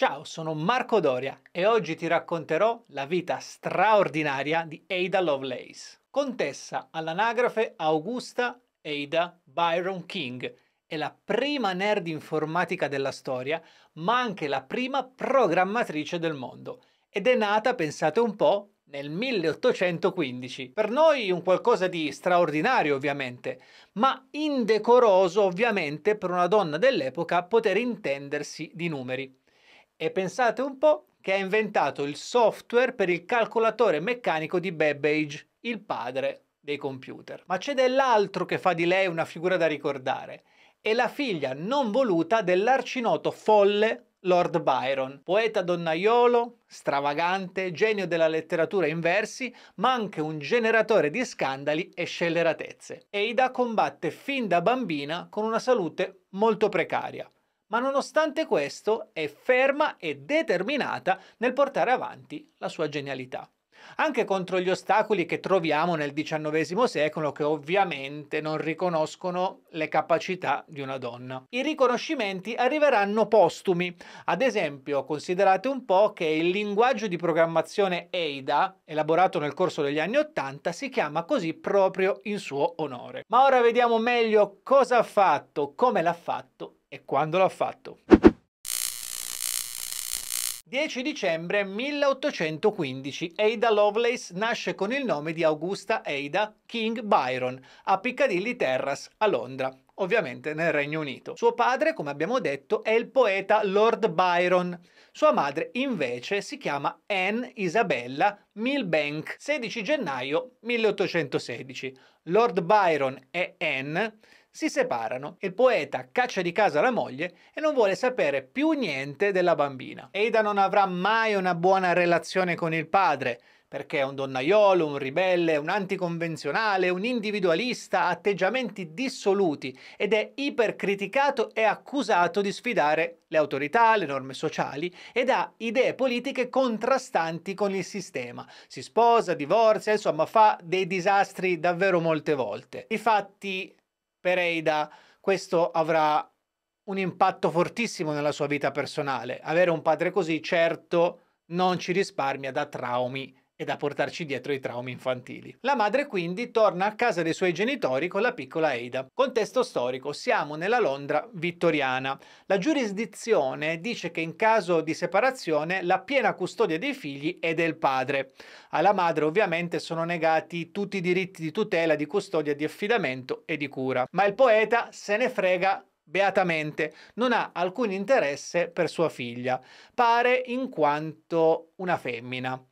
Ciao, sono Marco Doria e oggi ti racconterò la vita straordinaria di Ada Lovelace, contessa all'anagrafe Augusta Ada Byron King. È la prima nerd informatica della storia, ma anche la prima programmatrice del mondo. Ed è nata, pensate un po', nel 1815. Per noi un qualcosa di straordinario ovviamente, ma indecoroso ovviamente per una donna dell'epoca poter intendersi di numeri. E pensate un po' che ha inventato il software per il calcolatore meccanico di Babbage, il padre dei computer. Ma c'è dell'altro che fa di lei una figura da ricordare. È la figlia non voluta dell'arcinoto folle Lord Byron, poeta donnaiolo, stravagante, genio della letteratura in versi, ma anche un generatore di scandali e scelleratezze. Eida combatte fin da bambina con una salute molto precaria ma nonostante questo è ferma e determinata nel portare avanti la sua genialità. Anche contro gli ostacoli che troviamo nel XIX secolo, che ovviamente non riconoscono le capacità di una donna. I riconoscimenti arriveranno postumi. Ad esempio, considerate un po' che il linguaggio di programmazione EIDA, elaborato nel corso degli anni Ottanta, si chiama così proprio in suo onore. Ma ora vediamo meglio cosa ha fatto, come l'ha fatto e quando l'ha fatto. 10 dicembre 1815 Ada Lovelace nasce con il nome di Augusta Ada King Byron a Piccadilly Terrace a Londra, ovviamente nel Regno Unito. Suo padre, come abbiamo detto, è il poeta Lord Byron. Sua madre, invece, si chiama Anne Isabella Milbank, 16 gennaio 1816. Lord Byron e Anne si separano il poeta caccia di casa la moglie e non vuole sapere più niente della bambina. Ada non avrà mai una buona relazione con il padre, perché è un donnaiolo, un ribelle, un anticonvenzionale, un individualista, atteggiamenti dissoluti ed è ipercriticato e accusato di sfidare le autorità, le norme sociali ed ha idee politiche contrastanti con il sistema. Si sposa, divorzia, insomma fa dei disastri davvero molte volte. Difatti Pereira, questo avrà un impatto fortissimo nella sua vita personale. Avere un padre così, certo, non ci risparmia da traumi e da portarci dietro i traumi infantili. La madre quindi torna a casa dei suoi genitori con la piccola Ada. Contesto storico, siamo nella Londra vittoriana. La giurisdizione dice che in caso di separazione la piena custodia dei figli è del padre. Alla madre ovviamente sono negati tutti i diritti di tutela, di custodia, di affidamento e di cura. Ma il poeta se ne frega beatamente, non ha alcun interesse per sua figlia, pare in quanto una femmina.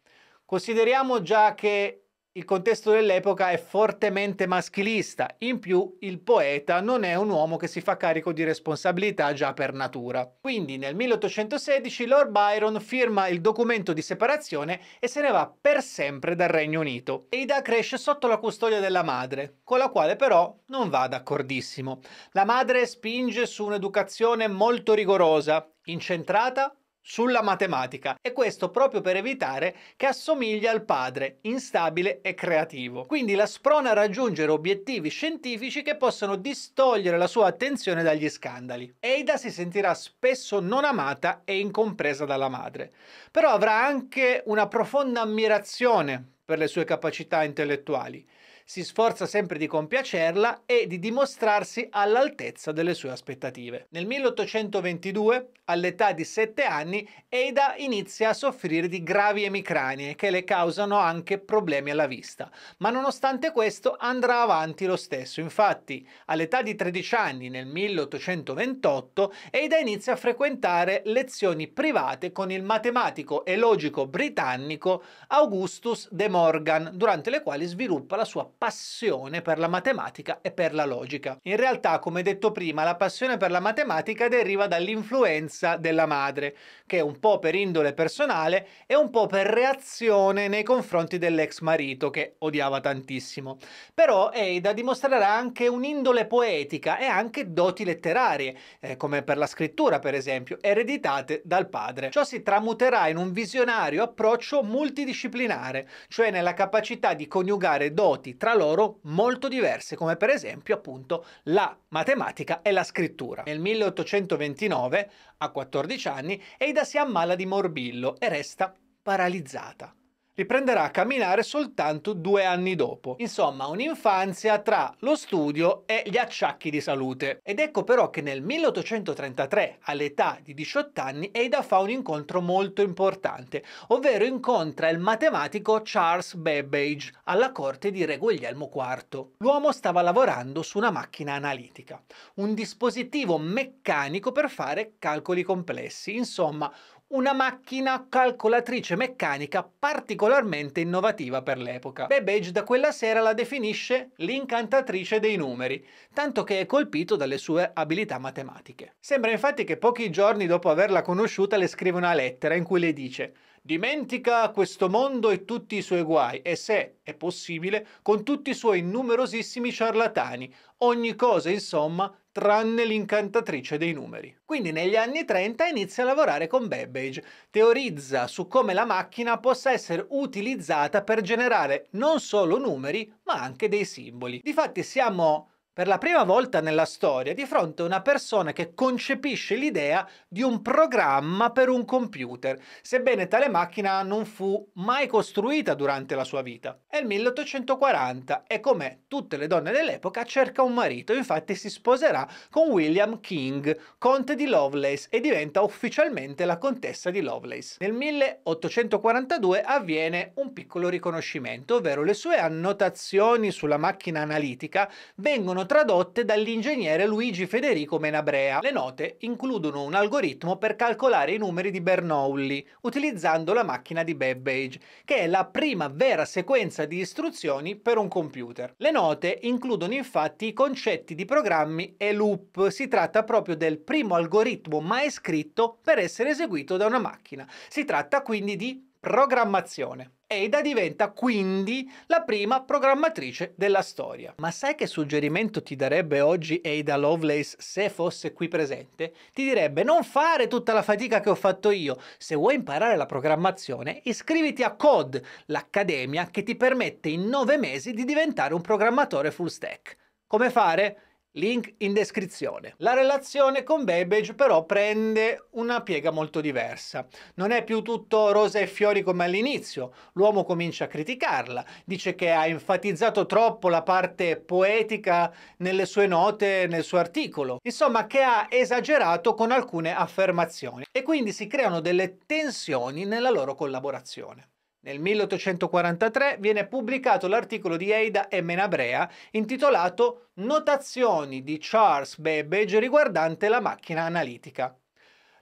Consideriamo già che il contesto dell'epoca è fortemente maschilista, in più il poeta non è un uomo che si fa carico di responsabilità già per natura. Quindi nel 1816 Lord Byron firma il documento di separazione e se ne va per sempre dal Regno Unito. Ada cresce sotto la custodia della madre, con la quale però non va d'accordissimo. La madre spinge su un'educazione molto rigorosa, incentrata sulla matematica e questo proprio per evitare che assomigli al padre, instabile e creativo. Quindi la sprona a raggiungere obiettivi scientifici che possano distogliere la sua attenzione dagli scandali. Eida si sentirà spesso non amata e incompresa dalla madre, però avrà anche una profonda ammirazione per le sue capacità intellettuali si sforza sempre di compiacerla e di dimostrarsi all'altezza delle sue aspettative. Nel 1822, all'età di 7 anni, Ada inizia a soffrire di gravi emicranie che le causano anche problemi alla vista, ma nonostante questo andrà avanti lo stesso. Infatti, all'età di 13 anni, nel 1828, Ada inizia a frequentare lezioni private con il matematico e logico britannico Augustus de Morgan, durante le quali sviluppa la sua passione per la matematica e per la logica. In realtà, come detto prima, la passione per la matematica deriva dall'influenza della madre, che è un po' per indole personale e un po' per reazione nei confronti dell'ex marito, che odiava tantissimo. Però Eida dimostrerà anche un'indole poetica e anche doti letterarie, eh, come per la scrittura, per esempio, ereditate dal padre. Ciò si tramuterà in un visionario approccio multidisciplinare, cioè nella capacità di coniugare doti, tra loro molto diverse, come per esempio appunto la matematica e la scrittura. Nel 1829, a 14 anni, Eida si ammala di morbillo e resta paralizzata riprenderà a camminare soltanto due anni dopo. Insomma, un'infanzia tra lo studio e gli acciacchi di salute. Ed ecco però che nel 1833, all'età di 18 anni, Ada fa un incontro molto importante, ovvero incontra il matematico Charles Babbage alla corte di Re Guglielmo IV. L'uomo stava lavorando su una macchina analitica, un dispositivo meccanico per fare calcoli complessi, insomma una macchina calcolatrice meccanica particolarmente innovativa per l'epoca. Babbage da quella sera la definisce l'incantatrice dei numeri, tanto che è colpito dalle sue abilità matematiche. Sembra infatti che pochi giorni dopo averla conosciuta le scriva una lettera in cui le dice Dimentica questo mondo e tutti i suoi guai e se è possibile con tutti i suoi numerosissimi ciarlatani, ogni cosa insomma tranne l'incantatrice dei numeri. Quindi negli anni 30 inizia a lavorare con Babbage, teorizza su come la macchina possa essere utilizzata per generare non solo numeri ma anche dei simboli. Difatti siamo per la prima volta nella storia di fronte a una persona che concepisce l'idea di un programma per un computer, sebbene tale macchina non fu mai costruita durante la sua vita. È il 1840 e come tutte le donne dell'epoca cerca un marito, infatti si sposerà con William King, conte di Lovelace e diventa ufficialmente la contessa di Lovelace. Nel 1842 avviene un piccolo riconoscimento, ovvero le sue annotazioni sulla macchina analitica vengono tradotte dall'ingegnere Luigi Federico Menabrea. Le note includono un algoritmo per calcolare i numeri di Bernoulli, utilizzando la macchina di Babbage, che è la prima vera sequenza di istruzioni per un computer. Le note includono infatti i concetti di programmi e loop, si tratta proprio del primo algoritmo mai scritto per essere eseguito da una macchina. Si tratta quindi di programmazione. Ada diventa quindi la prima programmatrice della storia. Ma sai che suggerimento ti darebbe oggi Ada Lovelace se fosse qui presente? Ti direbbe non fare tutta la fatica che ho fatto io. Se vuoi imparare la programmazione, iscriviti a COD, l'accademia che ti permette in nove mesi di diventare un programmatore full stack. Come fare? link in descrizione. La relazione con Babbage però prende una piega molto diversa. Non è più tutto rosa e fiori come all'inizio, l'uomo comincia a criticarla, dice che ha enfatizzato troppo la parte poetica nelle sue note, nel suo articolo, insomma che ha esagerato con alcune affermazioni e quindi si creano delle tensioni nella loro collaborazione. Nel 1843 viene pubblicato l'articolo di Eida e Menabrea intitolato Notazioni di Charles Babbage riguardante la macchina analitica.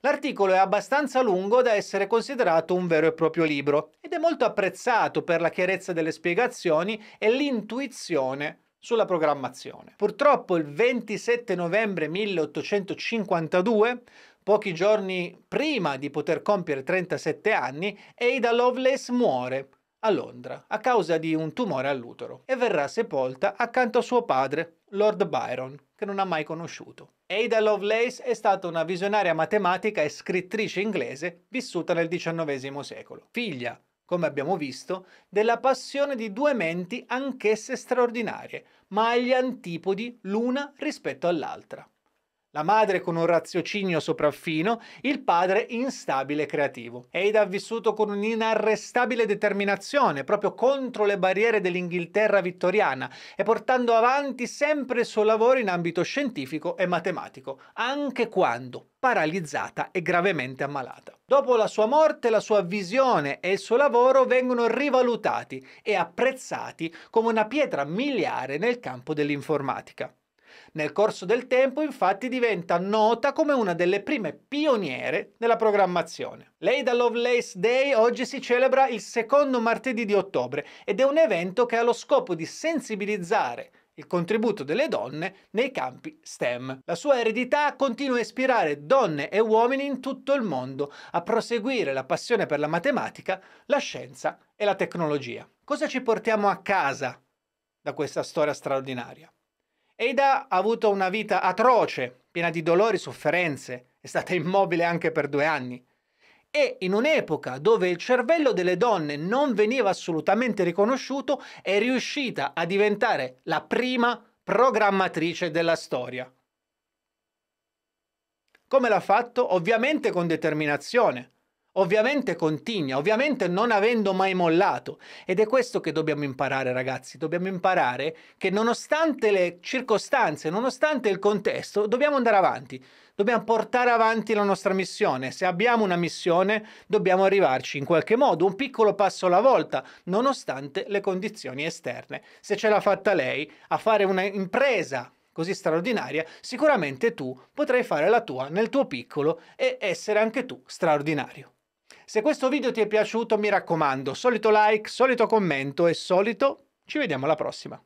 L'articolo è abbastanza lungo da essere considerato un vero e proprio libro ed è molto apprezzato per la chiarezza delle spiegazioni e l'intuizione sulla programmazione. Purtroppo il 27 novembre 1852 pochi giorni prima di poter compiere 37 anni, Ada Lovelace muore a Londra a causa di un tumore all'utero e verrà sepolta accanto a suo padre, Lord Byron, che non ha mai conosciuto. Ada Lovelace è stata una visionaria matematica e scrittrice inglese vissuta nel XIX secolo, figlia, come abbiamo visto, della passione di due menti anch'esse straordinarie, ma agli antipodi l'una rispetto all'altra la madre con un raziocinio sopraffino, il padre instabile e creativo. Ada ha vissuto con un'inarrestabile determinazione, proprio contro le barriere dell'Inghilterra vittoriana e portando avanti sempre il suo lavoro in ambito scientifico e matematico, anche quando paralizzata e gravemente ammalata. Dopo la sua morte, la sua visione e il suo lavoro vengono rivalutati e apprezzati come una pietra miliare nel campo dell'informatica. Nel corso del tempo infatti diventa nota come una delle prime pioniere della programmazione. L'Ada Lovelace Day oggi si celebra il secondo martedì di ottobre ed è un evento che ha lo scopo di sensibilizzare il contributo delle donne nei campi STEM. La sua eredità continua a ispirare donne e uomini in tutto il mondo a proseguire la passione per la matematica, la scienza e la tecnologia. Cosa ci portiamo a casa da questa storia straordinaria? Ada ha avuto una vita atroce, piena di dolori e sofferenze, è stata immobile anche per due anni. E in un'epoca dove il cervello delle donne non veniva assolutamente riconosciuto, è riuscita a diventare la prima programmatrice della storia. Come l'ha fatto? Ovviamente con determinazione, Ovviamente continua, ovviamente non avendo mai mollato. Ed è questo che dobbiamo imparare, ragazzi. Dobbiamo imparare che nonostante le circostanze, nonostante il contesto, dobbiamo andare avanti. Dobbiamo portare avanti la nostra missione. Se abbiamo una missione, dobbiamo arrivarci in qualche modo, un piccolo passo alla volta, nonostante le condizioni esterne. Se ce l'ha fatta lei a fare un'impresa così straordinaria, sicuramente tu potrai fare la tua nel tuo piccolo e essere anche tu straordinario. Se questo video ti è piaciuto mi raccomando, solito like, solito commento e solito ci vediamo alla prossima.